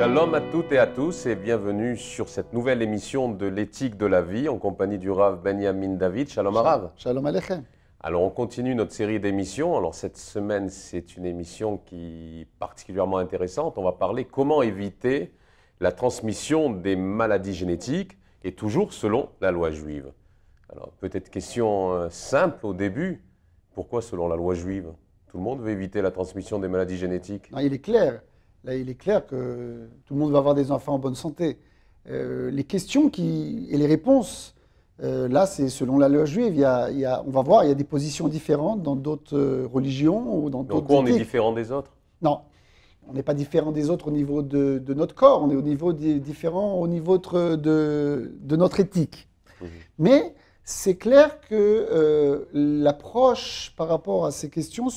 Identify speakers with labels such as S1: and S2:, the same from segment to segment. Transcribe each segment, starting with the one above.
S1: Shalom à toutes et à tous et bienvenue sur cette nouvelle émission de l'éthique de la vie en compagnie du Rav Benjamin David. Shalom Rav.
S2: Shalom Aleichem.
S1: Alors on continue notre série d'émissions. Alors cette semaine c'est une émission qui est particulièrement intéressante. On va parler comment éviter la transmission des maladies génétiques et toujours selon la loi juive. Alors peut-être question euh, simple au début. Pourquoi selon la loi juive Tout le monde veut éviter la transmission des maladies génétiques.
S2: il est clair. Là, il est clair que tout le monde va avoir des enfants en bonne santé. Euh, les questions qui, et les réponses, euh, là, c'est selon la loi juive. Il on va voir, il y a des positions différentes dans d'autres euh, religions ou dans d'autres. on est
S1: différent des autres
S2: Non, on n'est pas différent des autres au niveau de, notre corps. On est au niveau différent au niveau de, notre éthique. Mmh. Mais c'est clair que l'approche par rapport à ces questions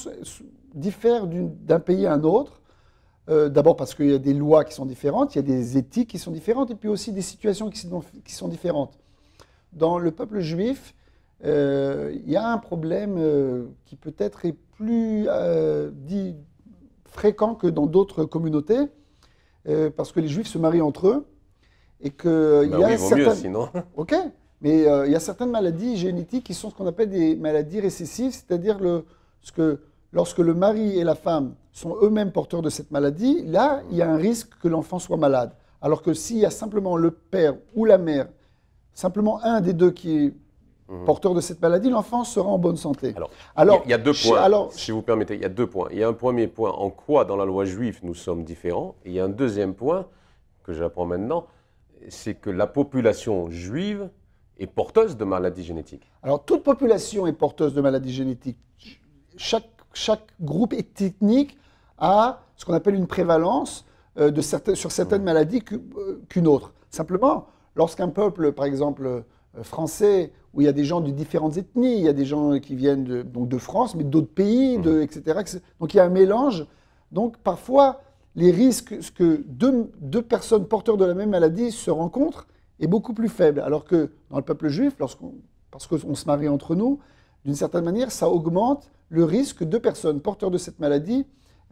S2: diffère d'un pays à un autre. Euh, d'abord parce qu'il y a des lois qui sont différentes, il y a des éthiques qui sont différentes, et puis aussi des situations qui sont, différentes. Dans le peuple juif, euh, il y a un problème euh, qui peut-être est plus dit, fréquent que dans d'autres communautés, parce que les juifs se marient entre eux, et que il y bah a certaines... Ok, mais il y a certaines maladies génétiques qui sont ce qu'on appelle des maladies récessives, c'est-à-dire le... ce que lorsque le mari et la femme sont eux-mêmes porteurs de cette maladie, là, il y a un risque que l'enfant soit malade. Alors que s'il y a simplement le père ou la mère, simplement un des deux qui est mhm. porteur de cette maladie, l'enfant sera en bonne santé. Alors, il y, a deux points.
S1: si vous permettez, il y a deux points. Il y a un premier point, en quoi dans la loi juive nous sommes différents Et il y a un deuxième point que j'apprends maintenant, c'est que la population juive est porteuse de maladies génétiques.
S2: Alors, toute population est porteuse de maladies génétiques. Chaque chaque groupe ethnique a ce qu'on appelle une prévalence euh, de sur certaines maladies euh, qu'une autre. Simplement, lorsqu'un peuple, par exemple euh, français, où il y a des gens de différentes ethnies, il y a des gens qui viennent de, France, mais d'autres pays, etc. Donc il y a un mélange. Donc parfois, les risques que deux, deux personnes porteurs de la même maladie se rencontrent est beaucoup plus faible. Alors que dans le peuple juif, lorsqu'on, parce qu'on se marie entre nous, d'une certaine manière, ça augmente le risque deux personnes porteurs de cette maladie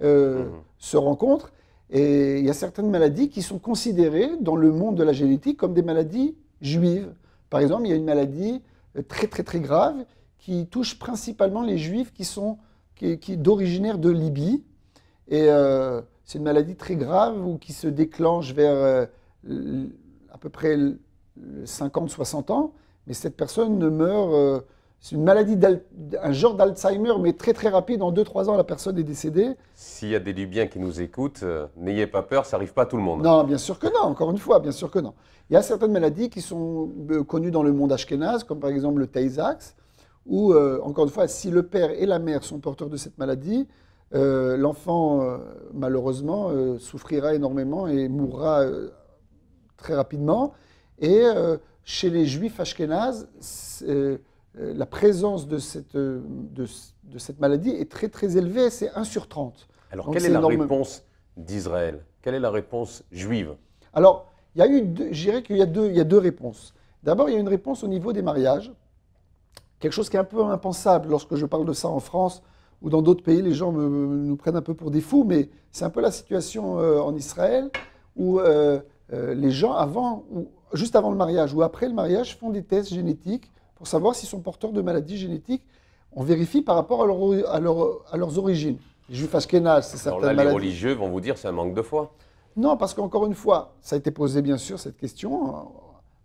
S2: euh, mhm. se rencontrent. Et il y a certaines maladies qui sont considérées dans le monde de la génétique comme des maladies juives. Par exemple, il y a une maladie euh, très très très grave qui touche principalement les juifs qui sont qui, qui d'originaire de Libye. Et euh, c'est une maladie très grave ou qui se déclenche vers à peu près 50-60 ans. Mais cette personne ne meurt c'est une maladie, un genre d'Alzheimer, mais très très rapide. En 2-3 ans, la personne est décédée.
S1: S'il y a des Libyens qui nous écoutent, euh, n'ayez pas peur, ça n'arrive pas à tout le monde.
S2: Non, bien sûr que non, encore une fois, bien sûr que non. Il y a certaines maladies qui sont euh, connues dans le monde ashkénaze, comme par exemple le Tay-Sachs, où, euh, encore une fois, si le père et la mère sont porteurs de cette maladie, l'enfant, malheureusement, souffrira énormément et mourra très rapidement. Et chez les juifs ashkénazes, euh, la présence euh, de cette, maladie est très très élevée, c'est 1 sur 30. Alors quelle est, la réponse
S1: d'Israël Quelle est la réponse juive
S2: Alors, il y a eu, je qu'il y, a deux, y a deux réponses. D'abord, il y a une réponse au niveau des mariages, quelque chose qui est un peu impensable lorsque je parle de ça en France ou dans d'autres pays, les gens nous prennent un peu pour des fous, mais c'est un peu la situation euh, en Israël où les gens, avant, ou, juste avant le mariage ou après le mariage, font des tests génétiques pour savoir s'ils sont porteurs de maladies génétiques. On vérifie par rapport à, à, leurs origines. Les juifs askénazes, c'est certaines Les religieux
S1: vont vous dire c'est un manque de foi.
S2: Non, parce qu'encore une fois, ça a été posé bien sûr cette question euh,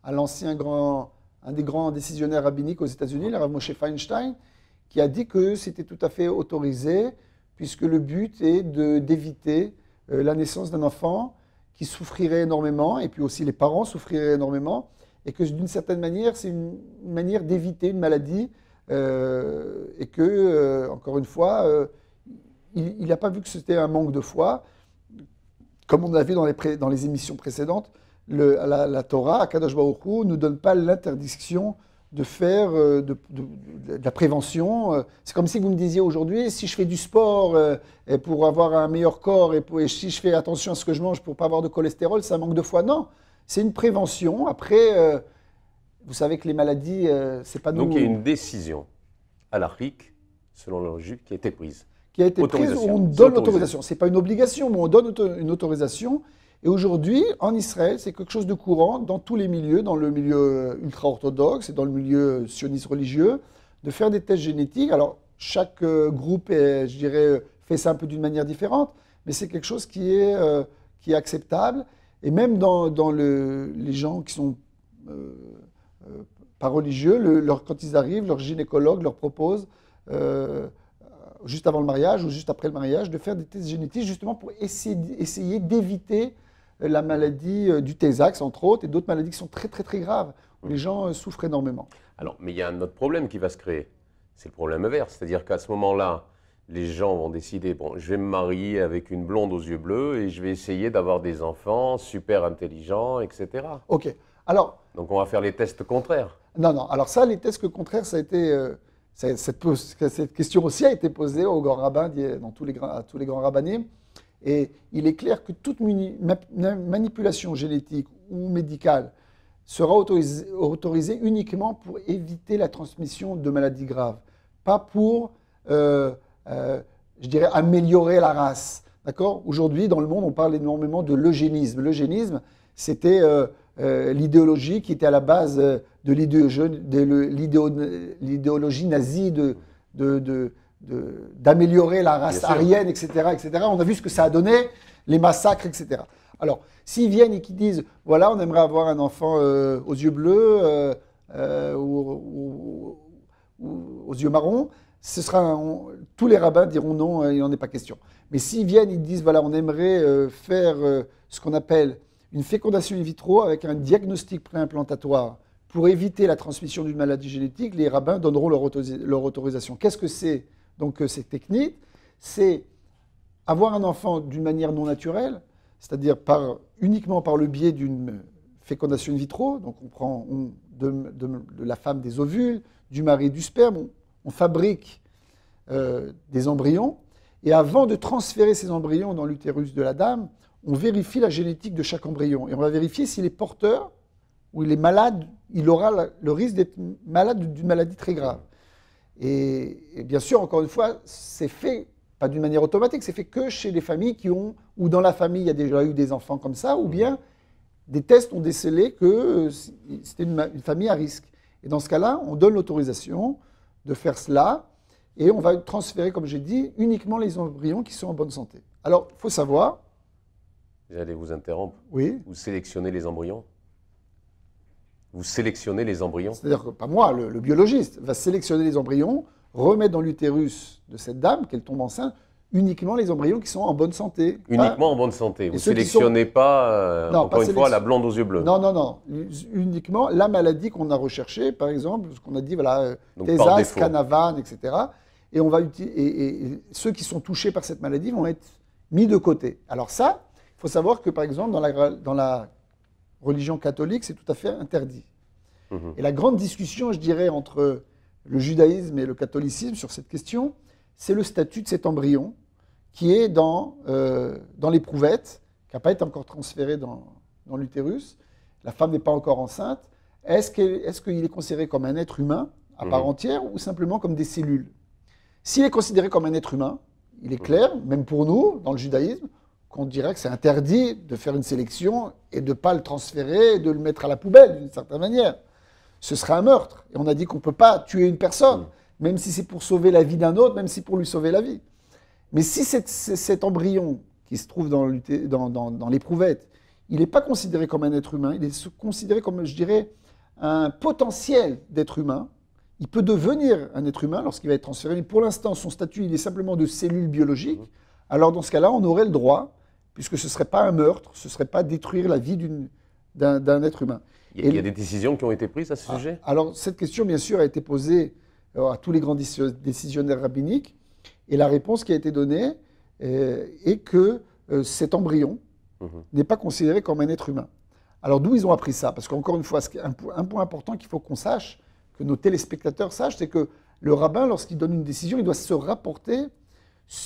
S2: à l'ancien grand, un des grands décisionnaires rabbiniques aux États-Unis, le Rav Moshe Feinstein, qui a dit que c'était tout à fait autorisé, puisque le but est d'éviter euh, la naissance d'un enfant qui souffrirait énormément, et puis aussi les parents souffriraient énormément, et que d'une certaine manière, c'est une manière d'éviter une maladie euh, et que, euh, encore une fois, euh, il n'a pas vu que c'était un manque de foi. Comme on l'a vu dans les, dans les émissions précédentes, la, Torah, à Baruch Hu, ne donne pas l'interdiction de faire de, la prévention. C'est comme si vous me disiez aujourd'hui, si je fais du sport pour avoir un meilleur corps et, et si je fais attention à ce que je mange pour ne pas avoir de cholestérol, c'est un manque de foi. Non, c'est une prévention. Après, euh, vous savez que les maladies, ce euh, c'est pas nous. Donc il y a une
S1: décision à l'Afrique, selon le juge, qui a été prise. Qui a été prise on donne l'autorisation.
S2: Ce n'est pas une obligation, mais on donne une autorisation. Et aujourd'hui, en Israël, c'est quelque chose de courant dans tous les milieux, dans le milieu euh, ultra-orthodoxe et dans le milieu sioniste religieux, de faire des tests génétiques. Alors, chaque groupe, je dirais, fait ça un peu d'une manière différente, mais c'est quelque chose qui est, qui est acceptable et même dans, les gens qui sont euh, euh, pas religieux, quand ils arrivent, leur gynécologue leur propose, euh, juste avant le mariage ou juste après le mariage, de faire des tests génétiques justement pour essayer, d'éviter la maladie du TESAX entre autres, et d'autres maladies qui sont très très très graves, où mmh. les gens souffrent énormément.
S1: Alors, mais il y a un autre problème qui va se créer, c'est le problème vert, c'est-à-dire qu'à ce moment-là, les gens vont décider, bon, je vais me marier avec une blonde aux yeux bleus et je vais essayer d'avoir des enfants super intelligents, etc. Ok. Alors. Donc on va faire les tests contraires.
S2: Non, non. Alors ça, les tests contraires, ça a été. cette, euh, cette, question aussi a été posée aux grands rabbins, dans tous les, à tous les grands rabbinés. Et il est clair que toute manipulation génétique ou médicale sera autorisée, uniquement pour éviter la transmission de maladies graves, pas pour euh, euh, je dirais, améliorer la race. D'accord Aujourd'hui, dans le monde, on parle énormément de l'eugénisme. L'eugénisme, c'était euh, euh, l'idéologie qui était à la base de l'idéologie nazie de, d'améliorer la race aryenne, etc., etc. On a vu ce que ça a donné, les massacres, etc. Alors, s'ils viennent et qu'ils disent, voilà, on aimerait avoir un enfant aux yeux bleus ou, ou, aux yeux marrons, ce sera tous les rabbins diront non, euh, il n'en est pas question. Mais s'ils viennent, ils disent voilà, on aimerait euh, faire euh, ce qu'on appelle une fécondation in vitro avec un diagnostic préimplantatoire pour éviter la transmission d'une maladie génétique, les rabbins donneront leur, autorisation. Qu'est-ce que c'est donc ces cette technique C'est avoir un enfant d'une manière non naturelle, c'est-à-dire uniquement par le biais d'une fécondation in vitro. Donc on prend de, la femme des ovules, du mari du sperme, on fabrique euh, des embryons, et avant de transférer ces embryons dans l'utérus de la dame, on vérifie la génétique de chaque embryon. Et on va vérifier s'il est porteur ou il est malade, il aura le risque d'être malade d'une maladie très grave. Et, bien sûr, encore une fois, c'est fait, pas d'une manière automatique, c'est fait que chez les familles qui ont, ou dans la famille, il y a déjà eu des enfants comme ça, ou mmh. bien des tests ont décelé que euh, c'était une famille à risque. Et dans ce cas-là, on donne l'autorisation de faire cela. Et on va transférer, comme j'ai dit, uniquement les embryons qui sont en bonne santé.
S1: Alors, il faut savoir. J'allais vous interrompre. Oui. Vous sélectionnez les embryons Vous sélectionnez les embryons
S2: C'est-à-dire que, pas moi, le, le biologiste va sélectionner les embryons, remettre dans l'utérus de cette dame, qu'elle tombe enceinte, uniquement les embryons qui sont en bonne santé. Uniquement
S1: hein en bonne santé. Vous ne sélectionnez pas, euh, encore une fois, la blonde aux yeux bleus. Non,
S2: non, non. Uniquement la maladie qu'on a recherchée, par exemple, ce qu'on a dit, voilà, euh, Donc, Canavan, etc. Et, on va et, et, ceux qui sont touchés par cette maladie vont être mis de côté. Alors ça, il faut savoir que, par exemple, dans la, dans la religion catholique, c'est tout à fait interdit. Mhm. Et la grande discussion, je dirais, entre le judaïsme et le catholicisme sur cette question, c'est le statut de cet embryon qui est dans, euh, dans l'éprouvette, qui n'a pas été encore transférée dans, l'utérus. La femme n'est pas encore enceinte. Est-ce qu'il est, considéré comme un être humain à mhm. part entière ou simplement comme des cellules S'il est considéré comme un être humain, il est mhm. clair, même pour nous, dans le judaïsme, qu'on dirait que c'est interdit de faire une sélection et de ne pas le transférer, de le mettre à la poubelle d'une certaine manière. Ce serait un meurtre. Et on a dit qu'on ne peut pas tuer une personne, mhm. même si c'est pour sauver la vie d'un autre, même si pour lui sauver la vie. Mais si cet, embryon qui se trouve dans l'éprouvette, il n'est pas considéré comme un être humain, il est considéré comme, je dirais, un potentiel d'être humain. Il peut devenir un être humain lorsqu'il va être transféré, mais pour l'instant, son statut, il est simplement de cellule biologique. Alors dans ce cas-là, on aurait le droit, puisque ce ne serait pas un meurtre, ce ne serait pas détruire la vie d'un être humain. il y a des
S1: décisions qui ont été prises à ce ah. sujet
S2: Alors cette question, bien sûr, a été posée euh, à tous les grands décisionnaires rabbiniques. Et la réponse qui a été donnée euh, est que euh, cet embryon mhm. n'est pas considéré comme un être humain. Alors d'où ils ont appris ça Parce qu'encore une fois, un, point important qu'il faut qu'on sache, que nos téléspectateurs sachent, c'est que le rabbin, lorsqu'il donne une décision, il doit se rapporter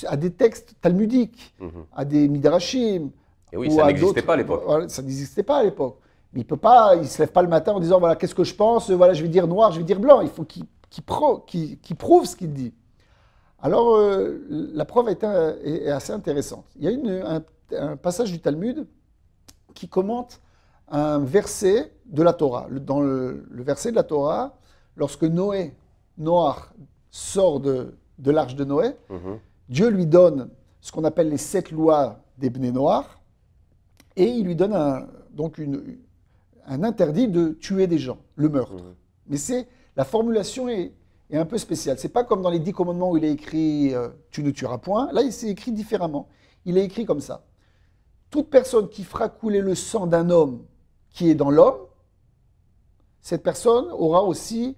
S2: à des textes talmudiques, mhm. à des midrashim. Et oui, ça n'existait pas à l'époque. Ça n'existait pas à l'époque. Mais il peut pas, il se lève pas le matin en disant voilà qu'est-ce que je pense, voilà je vais dire noir, je vais dire blanc. Il faut qu'il prouve ce qu'il dit. Alors, euh, la preuve euh, est, assez intéressante. Il y a un, passage du Talmud qui commente un verset de la Torah. Dans le, verset de la Torah, lorsque Noé, Noir, sort de, l'arche de Noé, mhm. Dieu lui donne ce qu'on appelle les sept lois des Bné Noirs, et il lui donne un, donc un interdit de tuer des gens, le meurtre. Mhm. Mais c'est la formulation est est un peu spécial. C'est pas comme dans les dix commandements où il est écrit euh, tu ne tueras point. Là, il s'est écrit différemment. Il est écrit comme ça. Toute personne qui fera couler le sang d'un homme qui est dans l'homme, cette personne aura aussi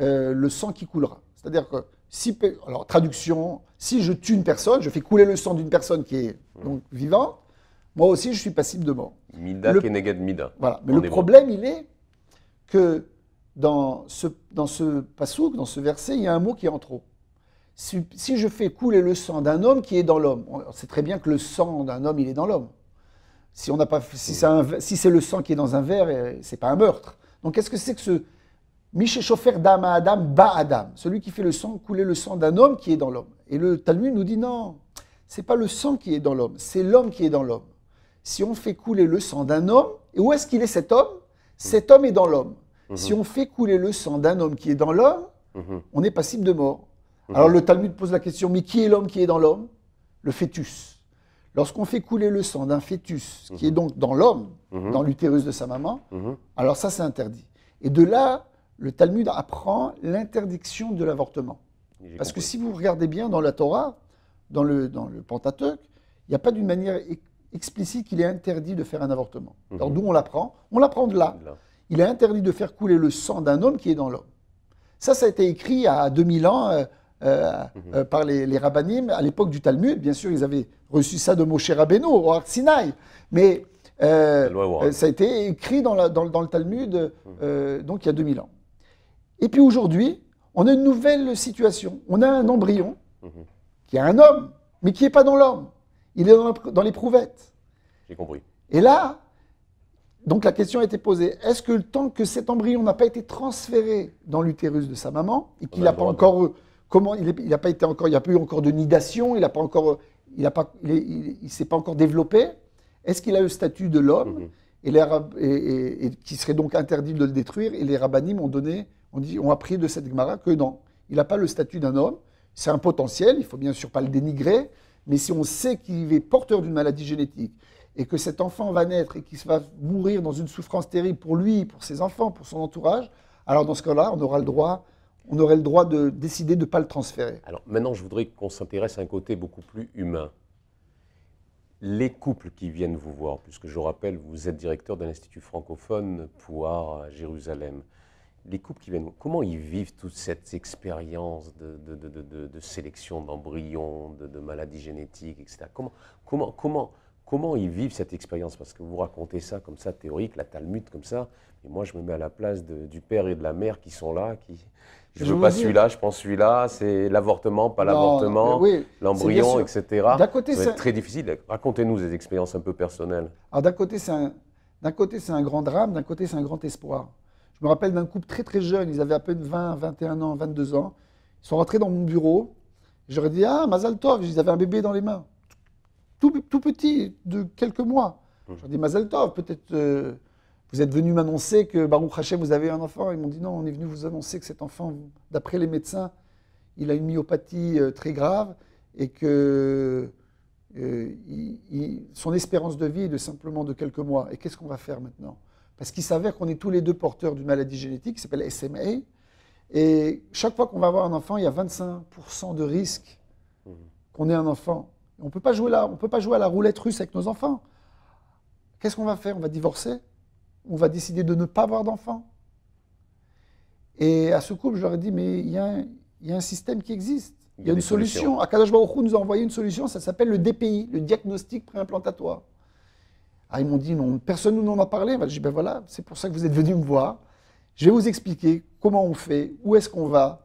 S2: euh, le sang qui coulera. C'est-à-dire que si, alors traduction, si je tue une personne, je fais couler le sang d'une personne qui est hmm. donc vivante, moi aussi je suis passible de mort.
S1: Mida le, mida. Voilà. Mais le problème,
S2: il est que dans ce, dans ce passouk, dans ce verset, il y a un mot qui est en trop. Si, je fais couler le sang d'un homme qui est dans l'homme, on sait très bien que le sang d'un homme, il est dans l'homme. Si, on pas, si, c'est le sang qui est dans un verre, euh, c'est pas un meurtre. Donc qu'est-ce que c'est que ce Miché d'âme à Adam Ba Adam, celui qui fait le sang, couler le sang d'un homme qui est dans l'homme. Et le Talmud nous dit non, c'est pas le sang qui est dans l'homme, c'est l'homme qui est dans l'homme. Si on fait couler le sang d'un homme, et où est-ce qu'il est cet homme Cet homme est dans l'homme. Mhm. Si on fait couler le sang d'un homme qui est dans l'homme, mhm. on est passible de mort. Alors mhm. le Talmud pose la question, mais qui est l'homme qui est dans l'homme Le fœtus. Lorsqu'on fait couler le sang d'un fœtus, qui est donc dans l'homme, dans l'utérus de sa maman, alors ça c'est interdit. Et de là, le Talmud apprend l'interdiction de l'avortement. Parce que si vous regardez bien dans la Torah, dans le, dans le Pentateuch, il n'y a pas d'une manière explicite qu'il est interdit de faire un avortement. Alors d'où on l'apprend On l'apprend De là il est interdit de faire couler le sang d'un homme qui est dans l'homme. Ça, ça a été écrit à 2000 ans euh, euh, mhm. euh, par les, les à l'époque du Talmud. Bien sûr, ils avaient reçu ça de Moshe Rabbeinu au Har Sinai, mais ça a été écrit dans, le Talmud mhm. donc il y a 2000 ans. Et puis aujourd'hui, on a une nouvelle situation. On a un embryon mhm. qui est un homme, mais qui n'est pas dans l'homme. Il est dans, l'éprouvette. J'ai compris. Et là, donc la question a été posée, est-ce que le temps que cet embryon n'a pas été transféré dans l'utérus de sa maman, et qu'il n'a pas encore... Comment, il n'a pas été encore, il n'y a pas eu encore de nidation, il n'a pas encore, il pas, il, s'est pas encore développé. Est-ce qu'il a le statut de l'homme mhm. et, les, qui serait donc interdit de le détruire Et les rabbinim ont donné, dit, ont appris de cette gmara que non, il n'a pas le statut d'un homme. C'est un potentiel, il faut bien sûr pas le dénigrer, mais si on sait qu'il est porteur d'une maladie génétique et que cet enfant va naître et qu'il va mourir dans une souffrance terrible pour lui, pour ses enfants, pour son entourage, alors dans ce cas-là, on aura le droit, on aurait le droit de décider de ne pas le transférer.
S1: Alors maintenant, je voudrais qu'on s'intéresse à un côté beaucoup plus humain. Les couples qui viennent vous voir, puisque je rappelle, vous êtes directeur de l'Institut francophone pour à Jérusalem. Les couples qui viennent, comment ils vivent toute cette expérience de, de, de sélection d'embryons, de, maladies génétiques, etc. Comment, comment, comment, Comment ils vivent cette expérience Parce que vous racontez ça comme ça, théorique, la Talmud comme ça, et moi je me mets à la place du père et de la mère qui sont là, qui, je ne veux pas celui-là, je pense celui-là, c'est l'avortement, pas l'avortement, l'embryon, etc. D'un côté, c'est très difficile. Racontez-nous des expériences un peu personnelles.
S2: Alors d'un côté, c'est un, d'un côté, c'est un grand drame, d'un côté, c'est un grand espoir. Je me rappelle d'un couple très très jeune, ils avaient à peine 20, 21 ans, 22 ans. Ils sont rentrés dans mon bureau. J'aurais dit Ah, Mazaltov ils avaient un bébé dans les mains tout, petit, de quelques mois. Mmh. J'ai Je leur peut-être euh, vous êtes venu m'annoncer que Baruch Khachem, vous avez un enfant. Ils m'ont dit non, on est venu vous annoncer que cet enfant, d'après les médecins, il a une myopathie euh, très grave et que euh, son espérance de vie est de simplement de quelques mois. Et qu'est-ce qu'on va faire maintenant Parce qu'il s'avère qu'on est tous les deux porteurs d'une maladie génétique qui s'appelle SMA. Et chaque fois qu'on va avoir un enfant, il y a 25% de risque mmh. qu'on ait un enfant. On peut pas jouer là, on peut pas jouer à la roulette russe avec nos enfants. Qu'est-ce qu'on va faire On va divorcer On va décider de ne pas avoir d'enfants Et à ce couple, je leur ai dit, mais il y, a un système qui existe. Il y a, une solution. Akadosh Baruch Hu nous a envoyé une solution, ça s'appelle le DPI, le diagnostic préimplantatoire. Ah, ils m'ont dit, non, personne nous en a parlé. Je dit, ben voilà, c'est pour ça que vous êtes venu me voir. Je vais vous expliquer comment on fait, où est-ce qu'on va,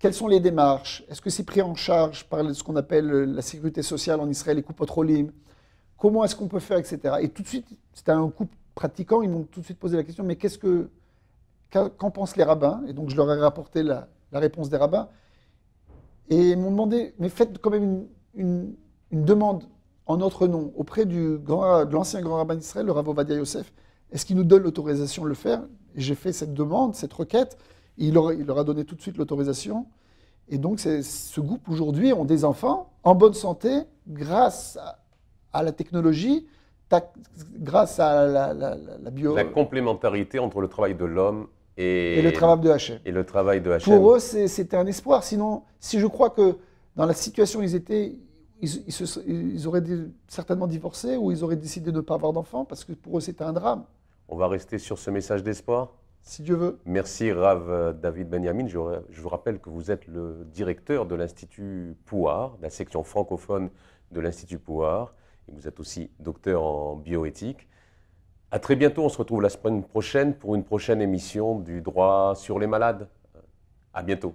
S2: quelles sont les démarches Est-ce que c'est pris en charge par ce qu'on appelle la sécurité sociale en Israël, les coupes pétrolimes Comment est-ce qu'on peut faire, etc. Et tout de suite, c'était un couple pratiquant, ils m'ont tout de suite posé la question, mais qu'est-ce que, qu'en pensent les rabbins Et donc je leur ai rapporté la, réponse des rabbins. Et ils m'ont demandé, mais faites quand même une, demande en notre nom auprès du grand, de l'ancien grand rabbin d'Israël, le Rav Ovadia Yosef, est-ce qu'il nous donne l'autorisation de le faire J'ai fait cette demande, cette requête. Il leur, a donné tout de suite l'autorisation. Et donc, ce groupe aujourd'hui ont des enfants en bonne santé grâce à, la technologie, grâce à la, la, bio. La
S1: complémentarité entre le travail de l'homme et, et, le travail de H. Et le travail de Pour eux,
S2: c'était un espoir. Sinon, si je crois que dans la situation ils étaient, ils, ils auraient certainement divorcé ou ils auraient décidé de ne pas avoir d'enfants parce que pour eux, c'était un drame.
S1: On va rester sur ce message d'espoir si Dieu veut. Merci Rav David Benyamin. Je, vous rappelle que vous êtes le directeur de l'Institut Pouard, la section francophone de l'Institut Pouard. Et vous êtes aussi docteur en bioéthique. À très bientôt. On se retrouve la semaine prochaine pour une prochaine émission du droit sur les malades. À bientôt.